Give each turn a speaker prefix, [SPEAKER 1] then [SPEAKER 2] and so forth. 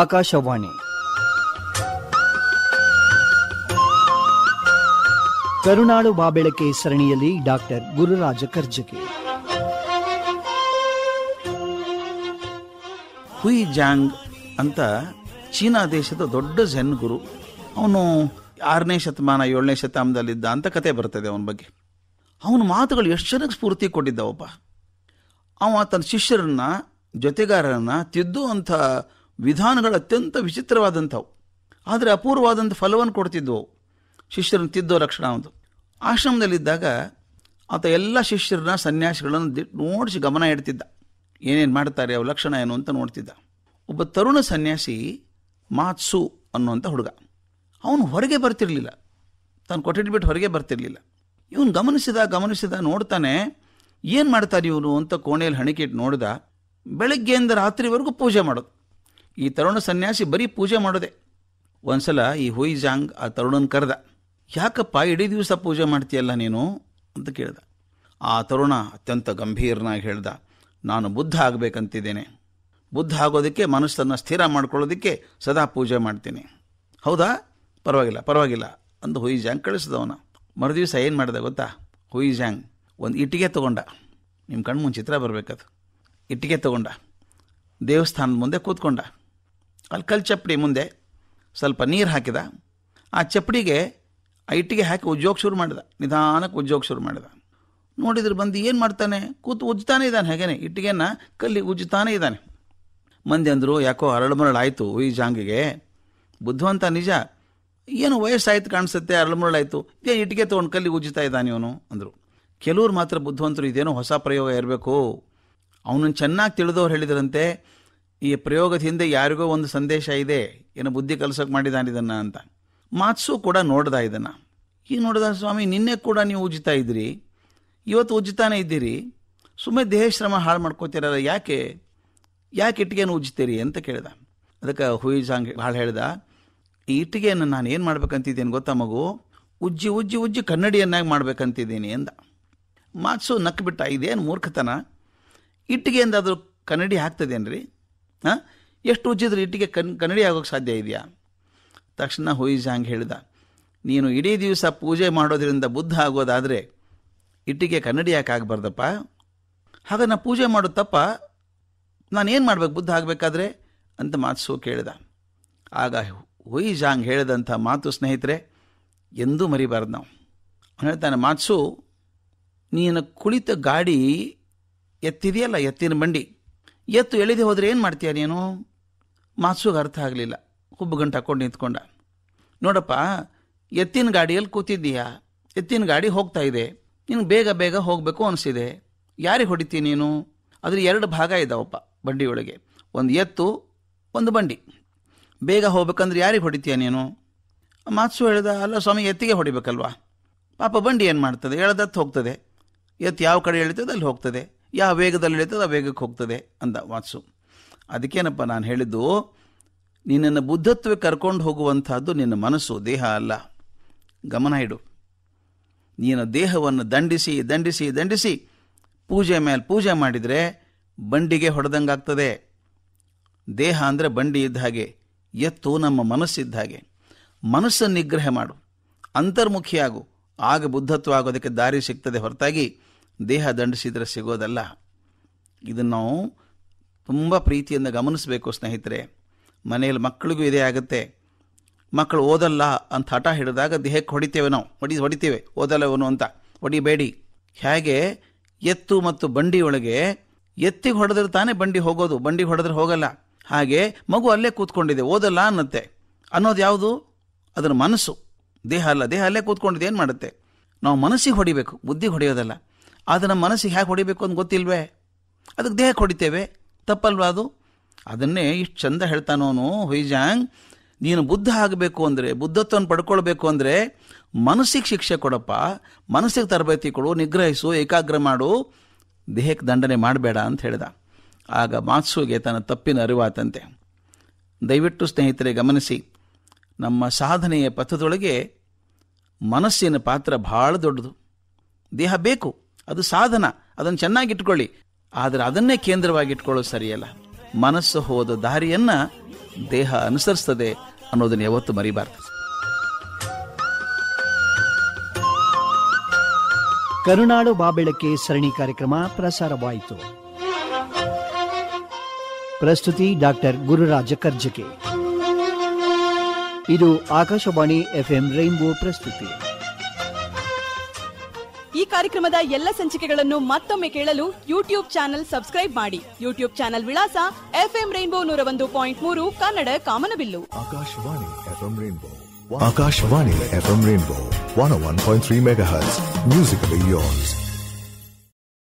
[SPEAKER 1] ಆಕಾಶವಾಣಿ ಕರುನಾಡು ಬಾಬೆಳಕೆ ಸರಣಿಯಲ್ಲಿ ಡಾಕ್ಟರ್ ಗುರುರಾಜ ಕರ್ಜಕಿ ಹುಯಿ ಜಾಂಗ್ ಅಂತ ಚೀನಾ ದೇಶದ ದೊಡ್ಡ ಜನ್ ಗುರು ಅವನು ಆರನೇ ಶತಮಾನ ಏಳನೇ ಶತಮಾನದಲ್ಲಿದ್ದ ಅಂತ ಕತೆ ಬರ್ತದೆ ಅವನ ಬಗ್ಗೆ ಅವನ ಮಾತುಗಳು ಎಷ್ಟು ಜನಕ್ಕೆ ಸ್ಫೂರ್ತಿ ಒಬ್ಬ ಅವ ತನ್ನ ಶಿಷ್ಯರನ್ನ ಜೊತೆಗಾರರನ್ನ ತಿದ್ದು ಅಂಥ ವಿಧಾನಗಳು ಅತ್ಯಂತ ವಿಚಿತ್ರವಾದಂಥವು ಆದರೆ ಅಪೂರ್ವವಾದಂಥ ಫಲವನ್ನು ಕೊಡ್ತಿದ್ವು ಶಿಷ್ಯರನ್ನು ತಿದ್ದೋ ಲಕ್ಷಣ ಒಂದು ಆಶ್ರಮದಲ್ಲಿದ್ದಾಗ ಆತ ಎಲ್ಲ ಶಿಷ್ಯರನ್ನ ಸನ್ಯಾಸಿಗಳನ್ನು ನೋಡಿಸಿ ಗಮನ ಇಡ್ತಿದ್ದ ಏನೇನು ಮಾಡ್ತಾರೆ ಅವ್ರ ಲಕ್ಷಣ ಏನು ಅಂತ ನೋಡ್ತಿದ್ದ ಒಬ್ಬ ತರುಣ ಸನ್ಯಾಸಿ ಮಾತ್ಸು ಅನ್ನುವಂಥ ಹುಡುಗ ಅವನು ಹೊರಗೆ ಬರ್ತಿರಲಿಲ್ಲ ತಾನು ಬಿಟ್ಟು ಹೊರಗೆ ಬರ್ತಿರಲಿಲ್ಲ ಇವನು ಗಮನಿಸಿದ ಗಮನಿಸಿದ ನೋಡ್ತಾನೆ ಏನು ಮಾಡ್ತಾರೆ ಇವನು ಅಂತ ಕೋಣೆಯಲ್ಲಿ ಹಣಿಕೆ ಇಟ್ಟು ನೋಡಿದ ಬೆಳಗ್ಗೆಯಿಂದ ರಾತ್ರಿವರೆಗೂ ಪೂಜೆ ಮಾಡೋದು ಈ ತರುಣ ಸನ್ಯಾಸಿ ಬರೀ ಪೂಜೆ ಮಾಡೋದೆ ಒಂದ್ಸಲ ಈ ಹುಯಿ ಜಾಂಗ್ ಆ ತರುಣನ ಕರೆದ ಯಾಕಪ್ಪ ಇಡೀ ದಿವಸ ಪೂಜೆ ಮಾಡ್ತೀಯಲ್ಲ ನೀನು ಅಂತ ಕೇಳ್ದ ಆ ತರುಣ ಅತ್ಯಂತ ಗಂಭೀರನಾಗಿ ಹೇಳ್ದ ನಾನು ಬುದ್ಧ ಆಗಬೇಕಂತಿದ್ದೇನೆ ಬುದ್ಧ ಆಗೋದಕ್ಕೆ ಮನಸ್ಸನ್ನು ಸ್ಥಿರ ಮಾಡ್ಕೊಳ್ಳೋದಕ್ಕೆ ಸದಾ ಪೂಜೆ ಮಾಡ್ತೀನಿ ಹೌದಾ ಪರವಾಗಿಲ್ಲ ಪರವಾಗಿಲ್ಲ ಅಂದು ಹುಯಿ ಜಾಂಗ್ ಕಳಿಸಿದವನ ಮರುದಿವಸ ಏನು ಮಾಡಿದೆ ಗೊತ್ತಾ ಹುಯಿ ಜಾಂಗ್ ಒಂದು ಇಟ್ಟಿಗೆ ತೊಗೊಂಡ ನಿಮ್ಮ ಕಣ್ಣು ಚಿತ್ರ ಬರಬೇಕದು ಇಟ್ಟಿಗೆ ತೊಗೊಂಡ ದೇವಸ್ಥಾನದ ಮುಂದೆ ಕೂತ್ಕೊಂಡ ಅಲ್ಲಿ ಕಲ್ ಚಪ್ಪಡಿ ಮುಂದೆ ಸ್ವಲ್ಪ ನೀರು ಹಾಕಿದ ಆ ಚಪ್ಪಡಿಗೆ ಆ ಇಟ್ಟಿಗೆ ಹಾಕಿ ಉಜ್ಜೋಗ ಶುರು ಮಾಡಿದ ನಿಧಾನಕ್ಕೆ ಉದ್ಯೋಗ ಶುರು ಮಾಡಿದ ನೋಡಿದ್ರೆ ಬಂದು ಏನು ಮಾಡ್ತಾನೆ ಕೂತು ಉಜ್ತಾನೆ ಇದ್ದಾನೆ ಹಾಗೇನೆ ಇಟ್ಟಿಗೆಯನ್ನು ಕಲ್ಲಿಗೆ ಉಜ್ಜುತ್ತಾನೆ ಇದ್ದಾನೆ ಮಂದಿ ಅಂದರು ಯಾಕೋ ಅರಳುಮರಳಾಯಿತು ಈ ಜಾಂಗಿಗೆ ಬುದ್ಧಿವಂತ ನಿಜ ಏನು ವಯಸ್ಸಾಯ್ತು ಕಾಣಿಸುತ್ತೆ ಅರಳುಮರಳಾಯಿತು ಇದೇ ಇಟ್ಟಿಗೆ ತೊಗೊಂಡು ಕಲ್ಲಿಗೆ ಉಜ್ಜುತ್ತಾ ಇದ್ದಾನೆ ಇವನು ಅಂದರು ಕೆಲವ್ರು ಮಾತ್ರ ಬುದ್ಧಿವಂತರು ಇದೇನೋ ಹೊಸ ಪ್ರಯೋಗ ಇರಬೇಕು ಅವನನ್ನು ಚೆನ್ನಾಗಿ ತಿಳಿದವರು ಹೇಳಿದ್ರಂತೆ ಈ ಪ್ರಯೋಗದ ಹಿಂದೆ ಯಾರಿಗೋ ಒಂದು ಸಂದೇಶ ಇದೆ ಏನೋ ಬುದ್ಧಿ ಕಲಿಸೋಕೆ ಮಾಡಿದಾನೆ ಇದನ್ನ ಅಂತ ಮಾತ್ಸು ಕೂಡ ನೋಡ್ದ ಇದನ್ನು ಈಗ ನೋಡಿದ ಸ್ವಾಮಿ ನಿನ್ನೆ ಕೂಡ ನೀವು ಉಜ್ಜುತ್ತಾ ಇದ್ದೀರಿ ಇವತ್ತು ಉಜ್ಜುತ್ತಾನೆ ಇದ್ದೀರಿ ಸುಮ್ಮನೆ ದೇಹಶ್ರಮ ಹಾಳು ಮಾಡ್ಕೋತೀರಲ್ಲ ಯಾಕೆ ಯಾಕೆ ಇಟ್ಟಿಗೆಯನ್ನು ಉಜ್ಜುತ್ತೀರಿ ಅಂತ ಕೇಳಿದ ಅದಕ್ಕೆ ಹುಯಿ ಸಾಂಗ್ ಹಾಳು ಹೇಳ್ದ ಈ ಇಟ್ಟಿಗೆಯನ್ನು ನಾನು ಏನು ಮಾಡ್ಬೇಕಂತಿದ್ದೀನಿ ಗೊತ್ತಾ ಮಗು ಉಜ್ಜಿ ಉಜ್ಜಿ ಉಜ್ಜಿ ಕನ್ನಡಿಯನ್ನಾಗಿ ಮಾಡ್ಬೇಕಂತಿದ್ದೀನಿ ಅಂತ ಮಾತ್ಸು ನಕ್ಬಿಟ್ಟ ಇದೇನು ಮೂರ್ಖತನ ಇಟ್ಟಿಗೆಯಿಂದ ಅದು ಕನ್ನಡಿ ಹಾಕ್ತದೇನು ರೀ ಹಾಂ ಎಷ್ಟು ಉಜ್ಜಿದ್ರೆ ಇಟ್ಟಿಗೆ ಕನ್ ಕನ್ನಡಿ ಆಗೋಕ್ಕೆ ಸಾಧ್ಯ ಇದೆಯಾ ತಕ್ಷಣ ಹುಯಿಜಾಂಗ್ ಹೇಳಿದ ನೀನು ಇಡೀ ದಿವಸ ಪೂಜೆ ಮಾಡೋದರಿಂದ ಬುದ್ಧ ಆಗೋದಾದರೆ ಇಟ್ಟಿಗೆ ಕನ್ನಡಿ ಯಾಕೆ ಆಗಬಾರ್ದಪ್ಪ ಹಾಗನ್ನು ಪೂಜೆ ಮಾಡೋ ತಪ್ಪ ಏನು ಮಾಡಬೇಕು ಬುದ್ಧ ಆಗಬೇಕಾದ್ರೆ ಅಂತ ಮಾತ್ಸು ಕೇಳಿದ ಆಗ ಹುಯಿ ಜಾಂಗ್ ಹೇಳಿದಂಥ ಮಾತು ಸ್ನೇಹಿತರೆ ಎಂದೂ ಮರಿಬಾರ್ದು ನಾವು ಹೇಳ್ತಾನೆ ಮಾತ್ಸು ನೀನು ಕುಳಿತ ಗಾಡಿ ಎತ್ತಿದೆಯಲ್ಲ ಎತ್ತಿನ ಬಂಡಿ ಎತ್ತು ಎಳೆದು ಹೋದರೆ ಏನು ಮಾಡ್ತೀಯ ನೀನು ಮಾತ್ಸುಗೆ ಅರ್ಥ ಆಗಲಿಲ್ಲ ಹುಬ್ಬು ಗಂಟು ಹಾಕೊಂಡು ನಿಂತ್ಕೊಂಡ ನೋಡಪ್ಪ ಎತ್ತಿನ ಗಾಡಿಯಲ್ಲಿ ಕೂತಿದ್ದೀಯಾ ಎತ್ತಿನ ಗಾಡಿ ಹೋಗ್ತಾ ಇದೆ ನಿನಗೆ ಬೇಗ ಬೇಗ ಹೋಗಬೇಕು ಅನಿಸಿದೆ ಯಾರಿಗೆ ಹೊಡಿತೀನಿ ನೀನು ಅದ್ರ ಎರಡು ಭಾಗ ಇದ್ದಾವಪ್ಪ ಬಂಡಿಯೊಳಗೆ ಒಂದು ಎತ್ತು ಒಂದು ಬಂಡಿ ಬೇಗ ಹೋಗ್ಬೇಕಂದ್ರೆ ಯಾರಿಗೆ ಹೊಡಿತೀಯ ನೀನು ಮಾತ್ಸು ಹೇಳ್ದ ಅಲ್ಲ ಸ್ವಾಮಿ ಎತ್ತಿಗೆ ಹೊಡಿಬೇಕಲ್ವಾ ಪಾಪ ಬಂಡಿ ಏನು ಮಾಡ್ತದೆ ಎಳ್ದತ್ತು ಹೋಗ್ತದೆ ಎತ್ತು ಯಾವ ಕಡೆ ಎಳಿತದೆ ಅಲ್ಲಿ ಹೋಗ್ತದೆ ಯಾವ ವೇಗದಲ್ಲಿ ಇಳಿತದೆ ಆ ವೇಗಕ್ಕೆ ಹೋಗ್ತದೆ ಅಂದ ವಾತ್ಸು ಅದಕ್ಕೇನಪ್ಪ ನಾನು ಹೇಳಿದ್ದು ನಿನ್ನನ್ನು ಬುದ್ಧತ್ವಕ್ಕೆ ಕರ್ಕೊಂಡು ಹೋಗುವಂಥದ್ದು ನಿನ್ನ ಮನಸ್ಸು ದೇಹ ಅಲ್ಲ ಗಮನ ಇಡು ನೀನು ದೇಹವನ್ನು ದಂಡಿಸಿ ದಂಡಿಸಿ ದಂಡಿಸಿ ಪೂಜೆ ಮೇಲೆ ಪೂಜೆ ಮಾಡಿದರೆ ಬಂಡಿಗೆ ಹೊಡೆದಂಗಾಗ್ತದೆ ದೇಹ ಅಂದರೆ ಬಂಡಿ ಇದ್ದ ಹಾಗೆ ಎತ್ತು ನಮ್ಮ ಮನಸ್ಸಿದ್ದ ಹಾಗೆ ಮನಸ್ಸನ್ನು ನಿಗ್ರಹ ಮಾಡು ಅಂತರ್ಮುಖಿಯಾಗು ಆಗ ಬುದ್ಧತ್ವ ಆಗೋದಕ್ಕೆ ದಾರಿ ಸಿಗ್ತದೆ ಹೊರತಾಗಿ ದೇಹ ದಂಡಿಸಿದರೆ ಸಿಗೋದಲ್ಲ ಇದನ್ನು ನಾವು ತುಂಬ ಪ್ರೀತಿಯಿಂದ ಗಮನಿಸಬೇಕು ಸ್ನೇಹಿತರೆ ಮನೆಯಲ್ಲಿ ಮಕ್ಕಳಿಗೂ ಇದೇ ಆಗುತ್ತೆ ಮಕ್ಕಳು ಓದಲ್ಲ ಅಂತ ಹಠ ಹಿಡಿದಾಗ ದೇಹಕ್ಕೆ ಹೊಡಿತೇವೆ ನಾವು ಹೊಡಿ ಹೊಡಿತೇವೆ ಓದಲ್ಲವನು ಅಂತ ಹೊಡಿಬೇಡಿ ಹೇಗೆ ಎತ್ತು ಮತ್ತು ಬಂಡಿಯೊಳಗೆ ಒಳಗೆ ಎತ್ತಿಗೆ ಹೊಡೆದ್ರೆ ತಾನೇ ಬಂಡಿ ಹೋಗೋದು ಬಂಡಿ ಹೊಡೆದ್ರೆ ಹೋಗಲ್ಲ ಹಾಗೆ ಮಗು ಅಲ್ಲೇ ಕೂತ್ಕೊಂಡಿದೆ ಓದಲ್ಲ ಅನ್ನತ್ತೆ ಅನ್ನೋದು ಯಾವುದು ಅದರ ಮನಸ್ಸು ದೇಹ ಅಲ್ಲ ದೇಹ ಅಲ್ಲೇ ಕೂತ್ಕೊಂಡಿದೆ ಏನು ಮಾಡುತ್ತೆ ನಾವು ಮನಸ್ಸಿಗೆ ಹೊಡಿಬೇಕು ಬುದ್ಧಿಗೆ ಹೊಡೆಯೋದಲ್ಲ ಅದು ನಮ್ಮ ಮನಸ್ಸಿಗೆ ಹೇಗೆ ಹೊಡಿಬೇಕು ಅಂತ ಗೊತ್ತಿಲ್ವೇ ಅದಕ್ಕೆ ದೇಹಕ್ಕೆ ಹೊಡಿತೇವೆ ತಪ್ಪಲ್ವಾ ಅದು ಅದನ್ನೇ ಇಷ್ಟು ಚಂದ ಹೇಳ್ತಾನೋನು ಹುಯಿಜಾಂಗ್ ನೀನು ಬುದ್ಧ ಆಗಬೇಕು ಅಂದರೆ ಬುದ್ಧತ್ವವನ್ನು ಪಡ್ಕೊಳ್ಬೇಕು ಅಂದರೆ ಮನಸ್ಸಿಗೆ ಶಿಕ್ಷೆ ಕೊಡಪ್ಪ ಮನಸ್ಸಿಗೆ ತರಬೇತಿ ಕೊಡು ನಿಗ್ರಹಿಸು ಏಕಾಗ್ರ ಮಾಡು ದೇಹಕ್ಕೆ ದಂಡನೆ ಮಾಡಬೇಡ ಅಂತ ಹೇಳಿದ ಆಗ ಮಾತ್ಸುಗೆ ತನ್ನ ತಪ್ಪಿನ ಅರಿವಾತಂತೆ ದಯವಿಟ್ಟು ಸ್ನೇಹಿತರೆ ಗಮನಿಸಿ ನಮ್ಮ ಸಾಧನೆಯ ಪಥದೊಳಗೆ ಮನಸ್ಸಿನ ಪಾತ್ರ ಭಾಳ ದೊಡ್ಡದು ದೇಹ ಬೇಕು ಅದು ಸಾಧನ ಅದನ್ನು ಚೆನ್ನಾಗಿಟ್ಕೊಳ್ಳಿ ಆದರೆ ಅದನ್ನೇ ಕೇಂದ್ರವಾಗಿ ಇಟ್ಕೊಳ್ಳೋದು ಸರಿಯಲ್ಲ ಮನಸ್ಸು ಹೋದ ದಾರಿಯನ್ನ ದೇಹ ಅನುಸರಿಸ್ತದೆ ಅನ್ನೋದನ್ನು ಯಾವತ್ತು ಮರಿಬಾರ್ದು ಕರುನಾಡು ಬಾಬೆಳಕೆ ಸರಣಿ ಕಾರ್ಯಕ್ರಮ ಪ್ರಸಾರವಾಯಿತು ಪ್ರಸ್ತುತಿ ಡಾಕ್ಟರ್ ಗುರುರಾಜ ಕರ್ಜಕೆ ಇದು ಆಕಾಶವಾಣಿ ಎಫ್ಎಂ ರೈನ್ಬೋ ಪ್ರಸ್ತುತಿ ಈ ಕಾರ್ಯಕ್ರಮದ ಎಲ್ಲ ಸಂಚಿಕೆಗಳನ್ನು ಮತ್ತೊಮ್ಮೆ ಕೇಳಲು ಯೂಟ್ಯೂಬ್ ಚಾನಲ್ ಸಬ್ಸ್ಕ್ರೈಬ್ ಮಾಡಿ ಯೂಟ್ಯೂಬ್ ಚಾನೆಲ್ ವಿಳಾಸ ಎಫ್ಎಂ ರೈನ್ಬೋ ನೂರ ಒಂದು ಪಾಯಿಂಟ್ ಮೂರು ಕನ್ನಡ ಕಾಮನಬಿಲ್ಲು Akashvani FM rainbow Akashvani point three mega hours